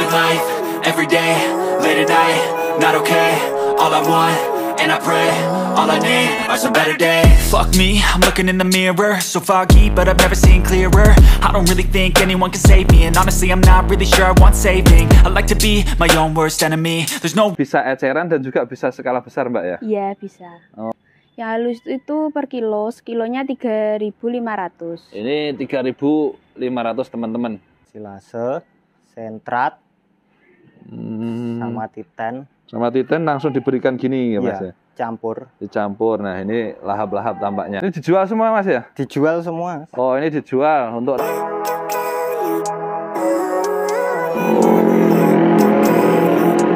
Living life, every day late at night, not okay All I want, and I pray, all I need are some better days Fuck me, I'm looking in the mirror So foggy, but I've never seen clearer I don't really think anyone can save me And honestly, I'm not really sure I want saving I like to be my own worst enemy There's no... Bisa eceran dan juga bisa skala besar mbak ya? Iya, yeah, bisa oh. Ya halus itu per kilo, sekilonya 3.500 Ini 3.500 teman-teman Silase, sentrat, Hmm. Sama titan. Sama titan langsung diberikan gini ya, Mas iya, ya. Campur. Dicampur. Nah, ini lahap-lahap tampaknya. Ini dijual semua, Mas ya? Dijual semua. Oh, ini dijual untuk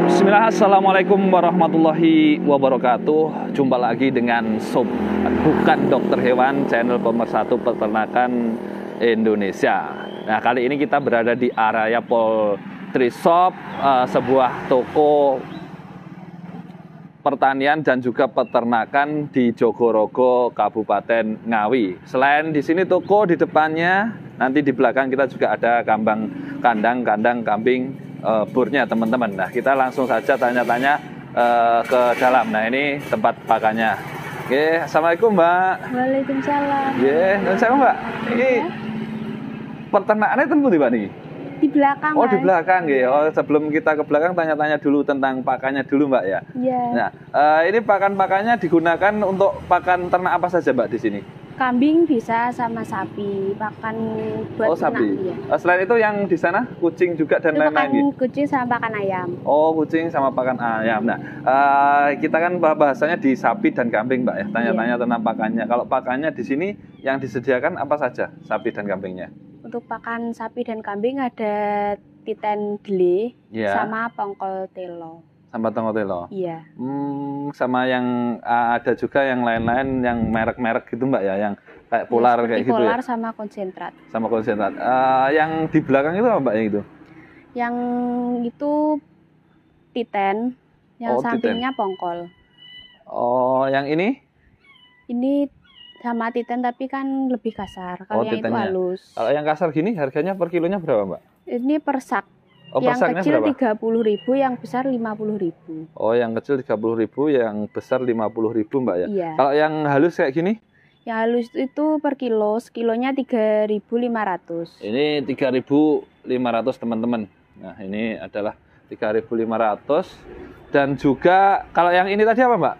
Bismillah, Assalamualaikum warahmatullahi wabarakatuh Jumpa lagi dengan Sob Bukan Dokter Hewan, channel pemersatu peternakan Indonesia Nah, kali ini kita berada di area Pol factory shop, uh, sebuah toko pertanian dan juga peternakan di Jogorogo, Kabupaten Ngawi. Selain di sini toko di depannya, nanti di belakang kita juga ada kambang kandang-kandang kambing e, burnya teman-teman. Nah, kita langsung saja tanya-tanya e, ke dalam. Nah, ini tempat pakannya. Oke, Assalamualaikum Mbak. Waalaikumsalam. Ye, iya, yeah. Mbak. Ini ya. peternakannya tentu di Mbak nih? di belakang. Oh, di belakang ya. Oh, sebelum kita ke belakang tanya-tanya dulu tentang pakannya dulu, Mbak ya. Iya. Nah, uh, ini pakan-pakannya digunakan untuk pakan ternak apa saja, Mbak di sini? Kambing bisa sama sapi, pakan buat oh, sapi. Tenang, ya. Eh, selain itu yang di sana kucing juga dan lain-lain. Pakan kucing sama pakan ayam. Oh, kucing sama pakan ayam. Nah, uh, kita kan bahasanya di sapi dan kambing, Mbak ya. Iya. Tanya-tanya yeah. tentang pakannya. Kalau pakannya di sini yang disediakan apa saja? Sapi dan kambingnya? untuk pakan sapi dan kambing ada titen dele yeah. sama pongkol telo. Sama pongkol telo. Iya. Yeah. Hmm, sama yang ah, ada juga yang lain-lain yang merek-merek gitu Mbak ya, yang kayak polar iya, gitu ya, kayak polar gitu. Polar ya? sama konsentrat. Sama konsentrat. Uh, yang di belakang itu apa Mbak yang itu? Yang itu titen, yang oh, sampingnya titen. pongkol. Oh, yang ini? Ini sama titan tapi kan lebih kasar. Kalau oh, yang itu halus. Kalau yang kasar gini harganya per kilonya berapa, Mbak? Ini persak. Oh, yang kecil tiga puluh ribu, yang besar lima puluh ribu. Oh, yang kecil tiga puluh ribu, yang besar lima puluh ribu, mbak ya. Iya. Kalau yang halus kayak gini? Yang halus itu per kilo, sekilonya tiga ribu lima ratus. Ini tiga ribu lima ratus teman-teman. Nah, ini adalah tiga ribu lima ratus. Dan juga kalau yang ini tadi apa, mbak?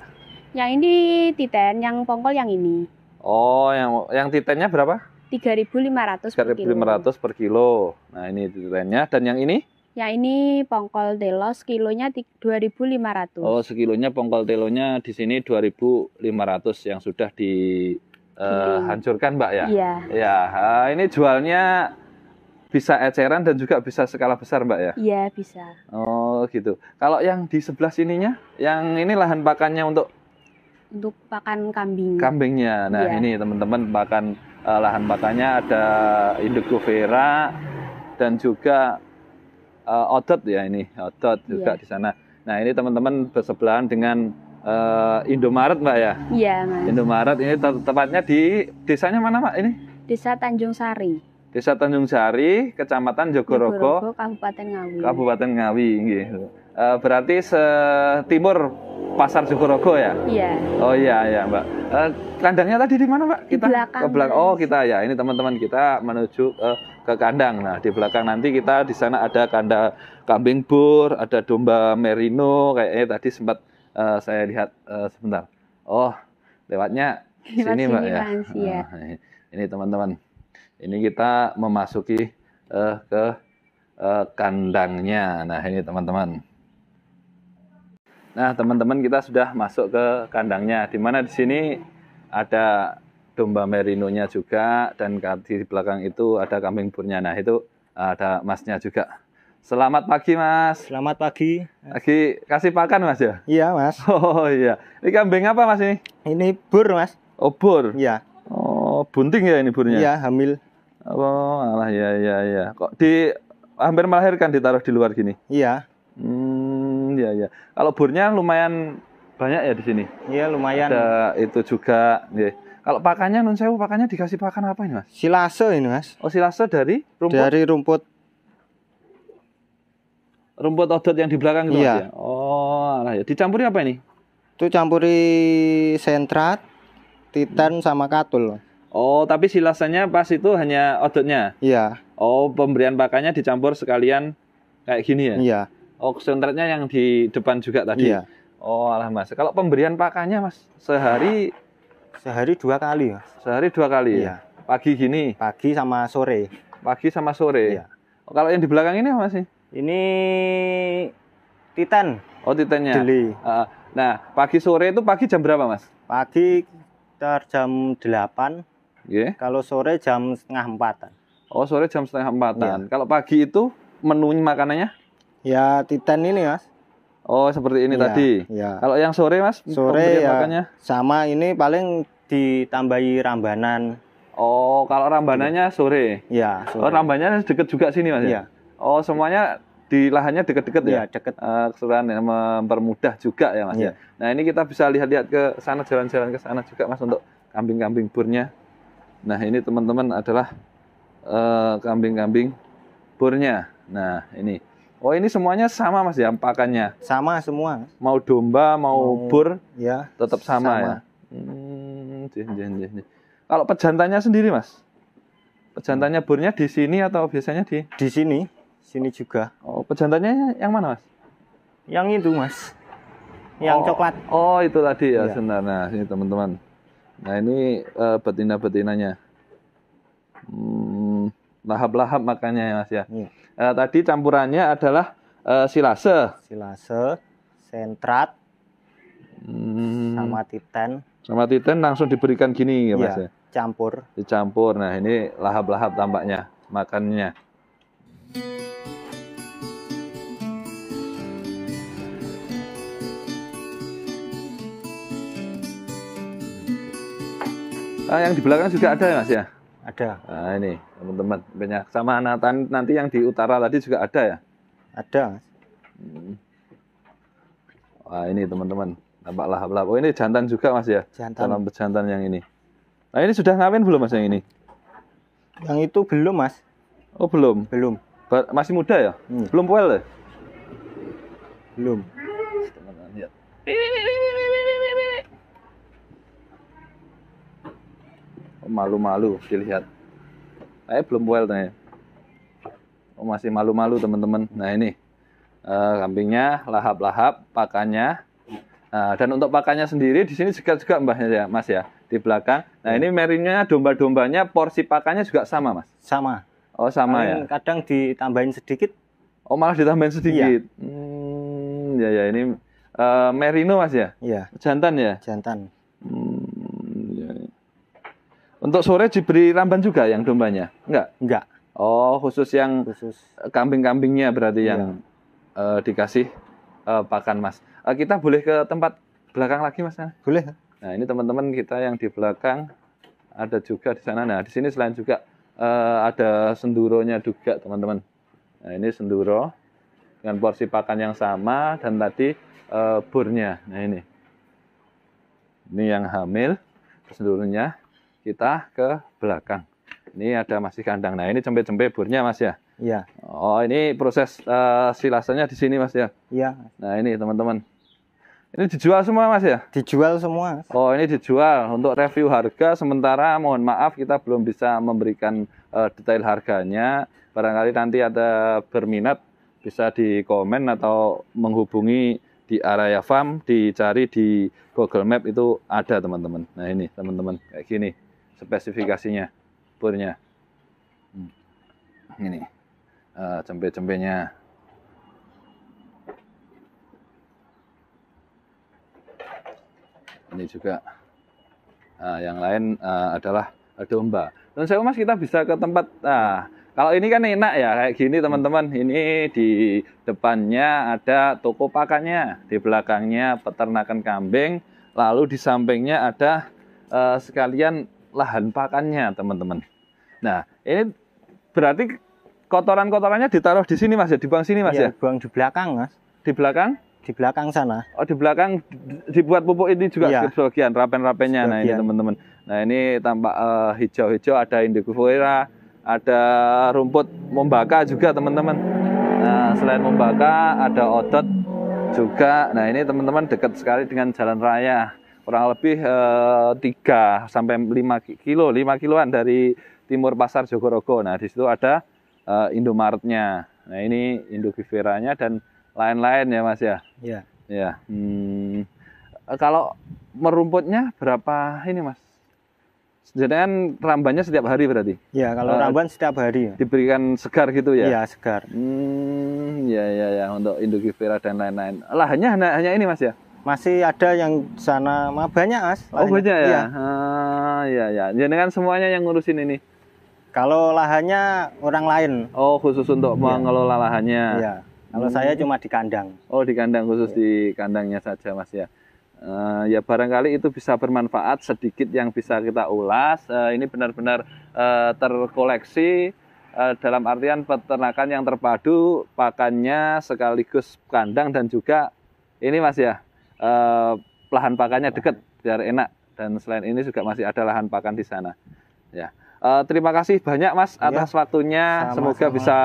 Yang ini titan yang pongkol yang ini. Oh, yang yang titennya berapa? 3.500 per kilo. 3.500 per kilo. Nah, ini titennya dan yang ini? Ya ini pongkol telos kilonya 2.500. Oh, sekilonya pongkol telonya di sini 2.500 yang sudah dihancurkan, eh, uh, Mbak ya? Iya. Ya, uh, ini jualnya bisa eceran dan juga bisa skala besar, Mbak ya? Iya, bisa. Oh, gitu. Kalau yang di sebelah sininya, yang ini lahan pakannya untuk untuk pakan kambing. Kambingnya. Nah, yeah. ini teman-teman pakan uh, lahan pakannya ada induk vera dan juga uh, otot ya ini, otot juga yeah. di sana. Nah, ini teman-teman bersebelahan dengan uh, Indomaret, Mbak ya? Iya, yeah, Mas. Indomaret ini te tepatnya di desanya mana, Mbak ini? Desa Tanjung Sari. Desa Tanjung Sari, Kecamatan Jogorogo, Kabupaten Ngawi. Kabupaten Ngawi, gitu. Uh, berarti setimur pasar Sukorogo ya? Iya. Oh iya ya Mbak. Uh, kandangnya tadi di mana Mbak? Kita di belakang. Ke oh, belakang. Oh kita ya. Ini teman-teman kita menuju uh, ke kandang. Nah di belakang nanti kita di sana ada kandang kambing bur, ada domba merino. Kayaknya tadi sempat uh, saya lihat uh, sebentar. Oh lewatnya sini, sini Mbak ya. Sini, ya. Uh, ini teman-teman. Ini kita memasuki uh, ke uh, kandangnya. Nah ini teman-teman. Nah, teman-teman kita sudah masuk ke kandangnya, di mana di sini ada domba merinonya juga, dan di belakang itu ada kambing burnya. Nah, itu ada masnya juga. Selamat pagi, Mas. Selamat pagi. Lagi kasih pakan, Mas ya? Iya, Mas. Oh iya. Ini kambing apa, Mas ini? Ini bur, Mas. Oh, bur. Iya. Oh, bunting ya ini burnya? Iya, hamil. Oh, alah ya ya ya. Kok di hampir melahirkan ditaruh di luar gini? Iya. Hmm, Iya ya. Kalau burnya lumayan banyak ya di sini. Iya lumayan. Ada itu juga. Ya. Kalau pakannya nun sewu pakannya dikasih pakan apa ini mas? Silase ini mas. Oh silase dari rumput. Dari rumput. Rumput odot yang di belakang itu iya. ya. Oh lah ya. Dicampuri apa ini? Itu campuri sentrat, titan hmm. sama katul. Oh tapi silasanya pas itu hanya odotnya. Iya. Oh pemberian pakannya dicampur sekalian kayak gini ya? Iya. Oh, yang di depan juga tadi. Iya. Oh, alah Mas. Kalau pemberian pakannya Mas sehari sehari dua kali ya. Sehari dua kali. Ya? Iya. Pagi gini. Pagi sama sore. Pagi sama sore. Iya. Oh, kalau yang di belakang ini apa sih? Ini Titan. Oh, Titannya. Jeli. nah, pagi sore itu pagi jam berapa, Mas? Pagi sekitar jam 8. Yeah. Kalau sore jam setengah empatan. Oh, sore jam setengah empatan. Yeah. Kalau pagi itu menu makanannya? Ya Titan ini mas. Oh seperti ini ya, tadi. Ya. Kalau yang sore mas? Sore ya. Makannya? Sama ini paling ditambahi rambanan. Oh kalau rambanannya sore. Ya. Sore. Oh rambannya deket juga sini mas ya. ya? Oh semuanya di lahannya deket-deket ya, iya, eh, ya deket. Uh, yang mempermudah juga ya mas ya. Iya. Nah ini kita bisa lihat-lihat ke sana jalan-jalan ke sana juga mas untuk kambing-kambing burnya. Nah ini teman-teman adalah eh, kambing-kambing uh, kambing -kambing burnya. Nah ini Oh ini semuanya sama mas ya pakannya? Sama semua. Mau domba mau, mau bur? Ya. Tetap sama, sama. ya. Hmm, jih, jih, jih. Kalau pejantannya sendiri mas? Pejantannya burnya di sini atau biasanya di? Di sini, sini juga. Oh pejantannya yang mana mas? Yang itu mas. Yang oh. coklat. Oh itu tadi ya, ya. sebentar. Nah ini teman-teman. Nah ini uh, eh, betina betinanya. Hmm, lahap-lahap makannya ya mas ya. Iya Uh, tadi campurannya adalah uh, silase. Silase, sentrat, hmm. sama titan. Sama titan langsung diberikan gini ya mas iya, ya? Campur. Dicampur. Nah ini lahap-lahap tampaknya makannya. Nah, yang di belakang juga ada ya mas ya? Ada. Nah, ini teman-teman banyak sama anak tani nanti yang di utara tadi juga ada ya? Ada. Hmm. Wah ini teman-teman tampak lahap-lahap. Oh ini jantan juga mas ya? Jantan. Dalam jantan yang ini. Nah ini sudah ngawin belum mas yang ini? Yang itu belum mas. Oh belum. Belum. Ba masih muda ya? Hmm. Belum well? ya? Belum. malu-malu dilihat saya eh, belum well nih oh, masih malu-malu teman-teman nah ini uh, kambingnya lahap-lahap pakannya uh, dan untuk pakannya sendiri di sini juga juga mbahnya ya mas ya di belakang nah hmm. ini merinya domba-dombanya porsi pakannya juga sama mas sama oh sama ya kadang ditambahin sedikit oh malah ditambahin sedikit iya. hmm ya ya ini uh, merino mas ya iya jantan ya jantan untuk sore diberi ramban juga yang dombanya? Enggak? Enggak. Oh, khusus yang khusus. kambing-kambingnya berarti yang uh, dikasih uh, pakan, Mas. Uh, kita boleh ke tempat belakang lagi, Mas? Boleh. Nah, ini teman-teman kita yang di belakang ada juga di sana. Nah, di sini selain juga uh, ada senduronya juga, teman-teman. Nah, ini senduro dengan porsi pakan yang sama dan tadi uh, burnya. Nah, ini. Ini yang hamil, senduronya kita ke belakang. Ini ada masih kandang. Nah, ini cembe-cembe burnya, Mas ya. Iya. Oh, ini proses uh, eh, silasannya di sini, Mas ya. Iya. Nah, ini teman-teman. Ini dijual semua, Mas ya? Dijual semua. Oh, ini dijual. Untuk review harga sementara mohon maaf kita belum bisa memberikan uh, detail harganya. Barangkali nanti ada berminat bisa di komen atau menghubungi di area farm dicari di Google Map itu ada teman-teman. Nah ini teman-teman kayak gini spesifikasinya purnya, hmm. ini uh, cembe-cembenya ini juga uh, yang lain uh, adalah domba dan saya mas kita bisa ke tempat uh, kalau ini kan enak ya kayak gini teman-teman ini di depannya ada toko pakannya di belakangnya peternakan kambing lalu di sampingnya ada uh, sekalian lahan pakannya, teman-teman. Nah, ini berarti kotoran-kotorannya ditaruh di sini, Mas ya, dibuang sini, Mas iya, ya. ya? Buang di belakang, Mas. Di belakang? Di belakang sana. Oh, di belakang dibuat pupuk ini juga ya. sebagian rapen-rapennya. Nah, ini teman-teman. Nah, ini tampak uh, hijau-hijau ada Indigofera, ada rumput membaka juga, teman-teman. Nah, selain membaka ada otot juga. Nah, ini teman-teman dekat sekali dengan jalan raya kurang lebih eh, tiga sampai lima kilo, lima kiloan dari timur pasar Jogorogo. Nah, di situ ada eh, Indomaretnya. Nah, ini Indoviveranya dan lain-lain ya, Mas ya. Iya. Ya. Hmm, eh, kalau merumputnya berapa ini, Mas? Jadi kan rambannya setiap hari berarti? Iya kalau uh, ramban setiap hari. Ya. Diberikan segar gitu ya? Iya, segar. Hmm, ya, ya, ya. Untuk indukifera dan lain-lain. Lahannya hanya, hanya ini, Mas ya? masih ada yang sana mah banyak as oh banyak ya iya. ah ya ya kan semuanya yang ngurusin ini kalau lahannya orang lain oh khusus untuk iya. mengelola lahannya iya kalau hmm. saya cuma di kandang oh di kandang khusus iya. di kandangnya saja mas ya Uh, ya barangkali itu bisa bermanfaat sedikit yang bisa kita ulas. Uh, ini benar-benar uh, terkoleksi dalam artian peternakan yang terpadu, pakannya sekaligus kandang dan juga ini mas ya uh, lahan pakannya dekat biar enak dan selain ini juga masih ada lahan pakan di sana. Ya. Uh, terima kasih banyak Mas iya. atas waktunya. Sama, Semoga bisa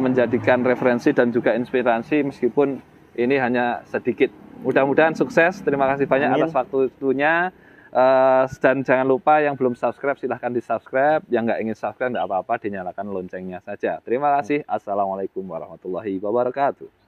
menjadikan referensi dan juga inspirasi meskipun ini hanya sedikit. Mudah-mudahan sukses. Terima kasih banyak Amin. atas waktunya. Uh, dan jangan lupa yang belum subscribe silahkan di subscribe. Yang nggak ingin subscribe nggak apa-apa dinyalakan loncengnya saja. Terima kasih. Iya. Assalamualaikum warahmatullahi wabarakatuh.